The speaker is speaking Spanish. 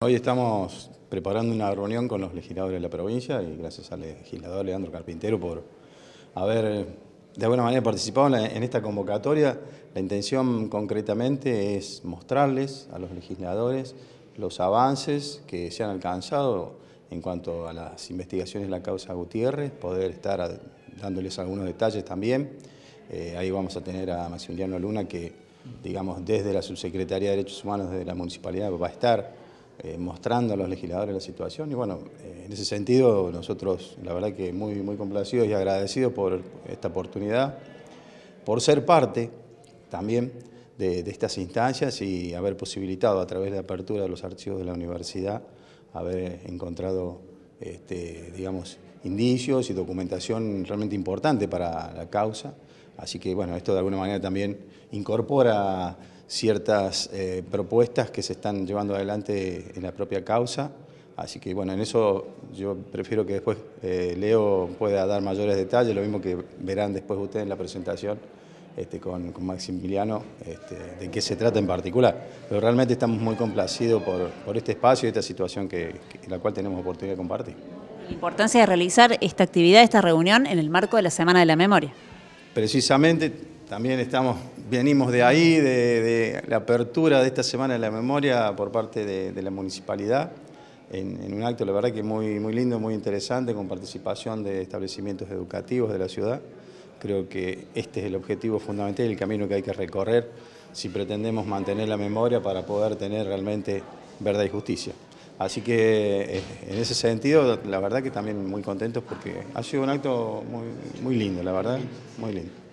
Hoy estamos preparando una reunión con los legisladores de la provincia y gracias al legislador Leandro Carpintero por haber de alguna manera participado en esta convocatoria. La intención concretamente es mostrarles a los legisladores los avances que se han alcanzado en cuanto a las investigaciones de la causa Gutiérrez, poder estar dándoles algunos detalles también. Eh, ahí vamos a tener a Maximiliano Luna que, digamos, desde la Subsecretaría de Derechos Humanos de la Municipalidad va a estar eh, mostrando a los legisladores la situación. Y bueno, eh, en ese sentido, nosotros, la verdad que muy, muy complacidos y agradecidos por esta oportunidad, por ser parte también de, estas instancias y haber posibilitado a través de la apertura de los archivos de la universidad haber encontrado, este, digamos, indicios y documentación realmente importante para la causa. Así que, bueno, esto de alguna manera también incorpora ciertas eh, propuestas que se están llevando adelante en la propia causa. Así que bueno, en eso yo prefiero que después eh, Leo pueda dar mayores detalles, lo mismo que verán después ustedes en la presentación este, con, Maximiliano, este, de qué se trata en particular. Pero realmente estamos muy complacidos por, este espacio y esta situación en la cual tenemos oportunidad de compartir. La importancia de realizar esta actividad, esta reunión, en el marco de la Semana de la Memoria. Precisamente, también estamos venimos de ahí, de, la apertura de esta Semana de la Memoria por parte de, la municipalidad, en, un acto, la verdad que muy, muy lindo, muy interesante, con participación de establecimientos educativos de la ciudad. Creo que este es el objetivo fundamental el camino que hay que recorrer si pretendemos mantener la memoria para poder tener realmente verdad y justicia. Así que eh, en ese sentido, la verdad que también muy contentos porque ha sido un acto muy, muy lindo, la verdad, muy lindo.